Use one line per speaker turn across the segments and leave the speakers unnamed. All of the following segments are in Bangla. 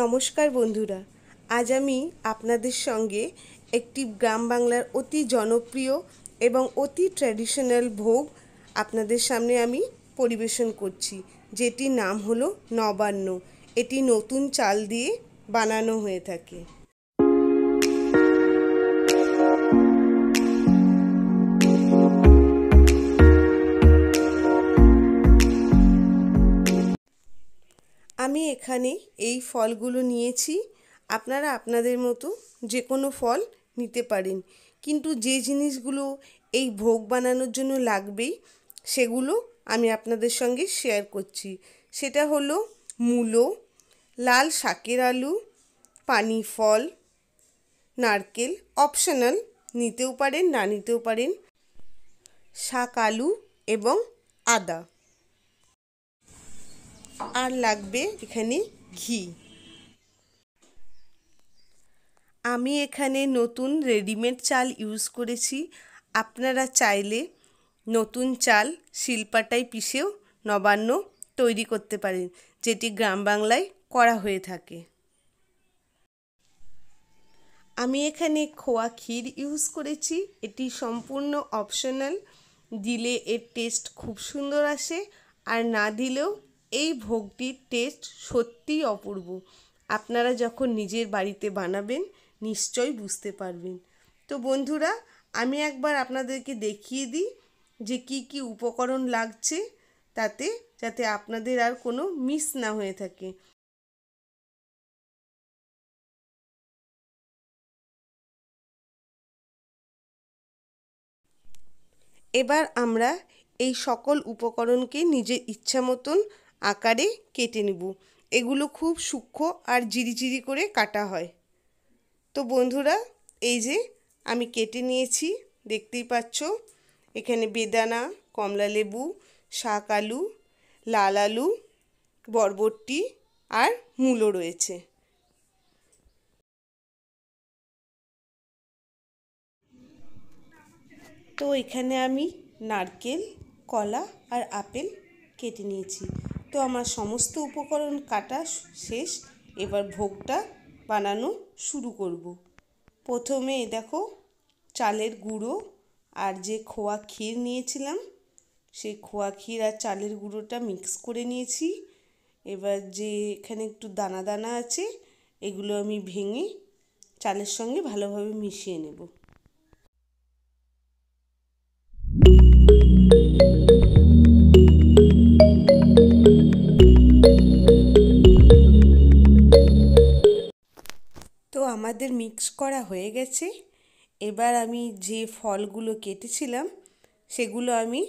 নমস্কার বন্ধুরা আজ আমি আপনাদের সঙ্গে একটি গ্রাম বাংলার অতি জনপ্রিয় এবং অতি ট্র্যাডিশনাল ভোগ আপনাদের সামনে আমি পরিবেশন করছি যেটির নাম হলো নবান্ন এটি নতুন চাল দিয়ে বানানো হয়ে থাকে আমি এখানে এই ফলগুলো নিয়েছি আপনারা আপনাদের মতো যে কোনো ফল নিতে পারেন কিন্তু যে জিনিসগুলো এই ভোগ বানানোর জন্য লাগবেই সেগুলো আমি আপনাদের সঙ্গে শেয়ার করছি সেটা হলো মূলো লাল শাকের আলু পানি ফল নারকেল অপশনাল নিতেও পারেন না নিতেও পারেন শাক আলু এবং আদা আর লাগবে এখানে ঘি আমি এখানে নতুন রেডিমেড চাল ইউজ করেছি আপনারা চাইলে নতুন চাল শিল্পাটায় পিষেও নবান্ন তৈরি করতে পারেন যেটি গ্রাম বাংলায় করা হয়ে থাকে আমি এখানে খোয়া ক্ষীর ইউজ করেছি এটি সম্পূর্ণ অপশনাল দিলে এর টেস্ট খুব সুন্দর আসে আর না দিলেও এই ভোগটির টেস্ট সত্যিই অপূর্ব আপনারা যখন নিজের বাড়িতে বানাবেন নিশ্চয়ই বুঝতে পারবেন তো বন্ধুরা আমি একবার আপনাদেরকে দেখিয়ে দিই যে কি কি উপকরণ লাগছে তাতে যাতে আপনাদের আর কোনো মিস না হয়ে থাকে এবার আমরা এই সকল উপকরণকে নিজের ইচ্ছা মতন আকারে কেটে নেব এগুলো খুব সূক্ষ্ম আর জিরিজিরি করে কাটা হয় তো বন্ধুরা এই যে আমি কেটে নিয়েছি দেখতেই পাচ্ছ এখানে বেদানা কমলা লেবু শাক আলু লাল আলু বরবটি আর মূলো রয়েছে তো এখানে আমি নারকেল কলা আর আপেল কেটে নিয়েছি তো আমার সমস্ত উপকরণ কাটা শেষ এবার ভোগটা বানানো শুরু করব প্রথমে দেখো চালের গুঁড়ো আর যে খোয়া ক্ষীর নিয়েছিলাম সেই খোয়া ক্ষীর আর চালের গুঁড়োটা মিক্স করে নিয়েছি এবার যে এখানে একটু দানা দানা আছে এগুলো আমি ভেঙে চালের সঙ্গে ভালোভাবে মিশিয়ে নেব আমাদের মিক্স করা হয়ে গেছে এবার আমি যে ফলগুলো কেটেছিলাম সেগুলো আমি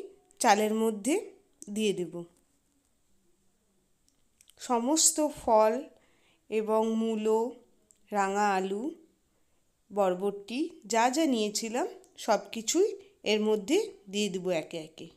চালের মধ্যে দিয়ে দেব সমস্ত ফল এবং মূলো রাঙা আলু বরবটি যা যা নিয়েছিলাম সব কিছুই এর মধ্যে দিয়ে দেবো একে একে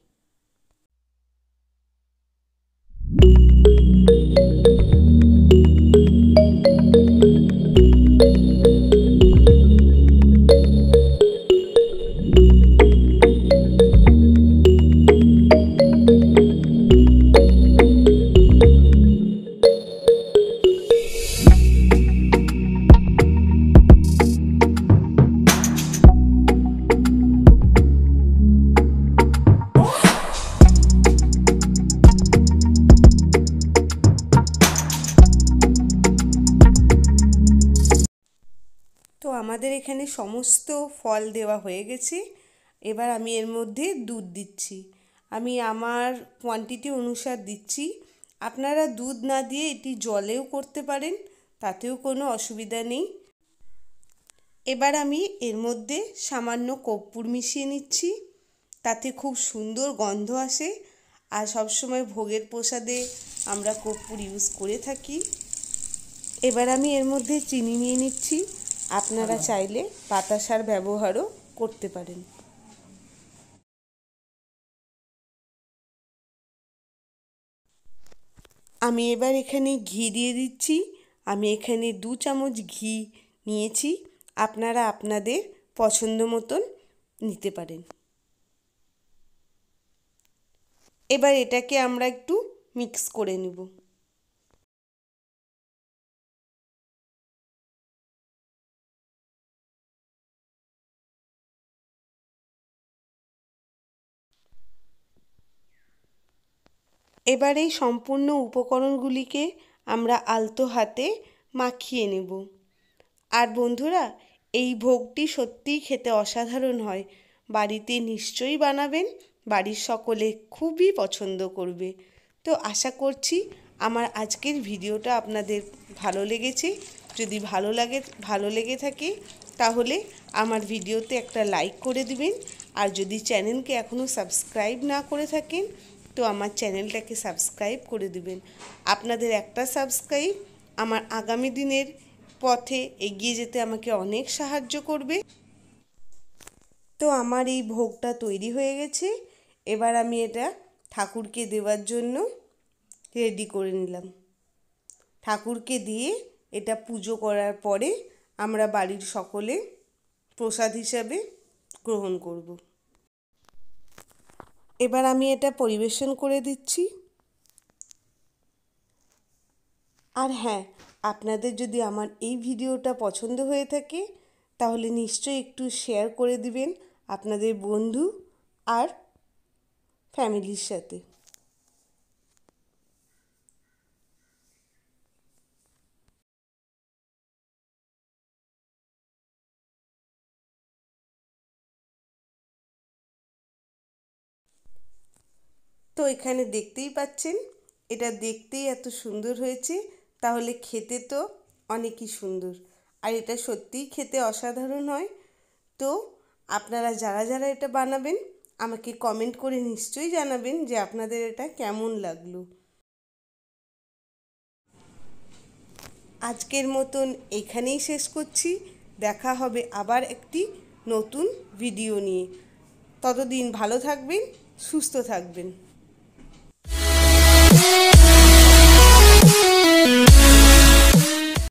আমাদের এখানে সমস্ত ফল দেওয়া হয়ে গেছে এবার আমি এর মধ্যে দুধ দিচ্ছি আমি আমার কোয়ান্টিটি অনুসার দিচ্ছি আপনারা দুধ না দিয়ে এটি জলেও করতে পারেন তাতেও কোনো অসুবিধা নেই এবার আমি এর মধ্যে সামান্য কর্পূর মিশিয়ে নিচ্ছি তাতে খুব সুন্দর গন্ধ আসে আর সবসময় ভোগের প্রসাদে আমরা কর্পূর ইউজ করে থাকি এবার আমি এর মধ্যে চিনি নিয়ে নিচ্ছি আপনারা চাইলে পাতাসার ব্যবহারও করতে পারেন আমি এবার এখানে ঘি দিয়ে দিচ্ছি আমি এখানে দু চামচ ঘি নিয়েছি আপনারা আপনাদের পছন্দ মতন নিতে পারেন এবার এটাকে আমরা একটু মিক্স করে নেব এবার এই সম্পূর্ণ উপকরণগুলিকে আমরা আলতো হাতে মাখিয়ে নেব আর বন্ধুরা এই ভোগটি সত্যিই খেতে অসাধারণ হয় বাড়িতে নিশ্চয়ই বানাবেন বাড়ির সকলে খুবই পছন্দ করবে তো আশা করছি আমার আজকের ভিডিওটা আপনাদের ভালো লেগেছে যদি ভালো লাগে ভালো লেগে থাকে তাহলে আমার ভিডিওতে একটা লাইক করে দিবেন আর যদি চ্যানেলকে এখনও সাবস্ক্রাইব না করে থাকেন তো আমার চ্যানেলটাকে সাবস্ক্রাইব করে দেবেন আপনাদের একটা সাবস্ক্রাইব আমার আগামী দিনের পথে এগিয়ে যেতে আমাকে অনেক সাহায্য করবে তো আমার এই ভোগটা তৈরি হয়ে গেছে এবার আমি এটা ঠাকুরকে দেওয়ার জন্য রেডি করে নিলাম ঠাকুরকে দিয়ে এটা পুজো করার পরে আমরা বাড়ির সকলে প্রসাদ হিসাবে গ্রহণ করবো এবার আমি এটা পরিবেশন করে দিচ্ছি আর হ্যাঁ আপনাদের যদি আমার এই ভিডিওটা পছন্দ হয়ে থাকে তাহলে নিশ্চয়ই একটু শেয়ার করে দিবেন আপনাদের বন্ধু আর ফ্যামিলির সাথে তো এখানে দেখতেই পাচ্ছেন এটা দেখতেই এত সুন্দর হয়েছে তাহলে খেতে তো অনেকই সুন্দর আর এটা সত্যিই খেতে অসাধারণ হয় তো আপনারা যারা যারা এটা বানাবেন আমাকে কমেন্ট করে নিশ্চয়ই জানাবেন যে আপনাদের এটা কেমন লাগলো আজকের মতন এখানেই শেষ করছি দেখা হবে আবার একটি নতুন ভিডিও নিয়ে ততদিন ভালো থাকবেন সুস্থ থাকবেন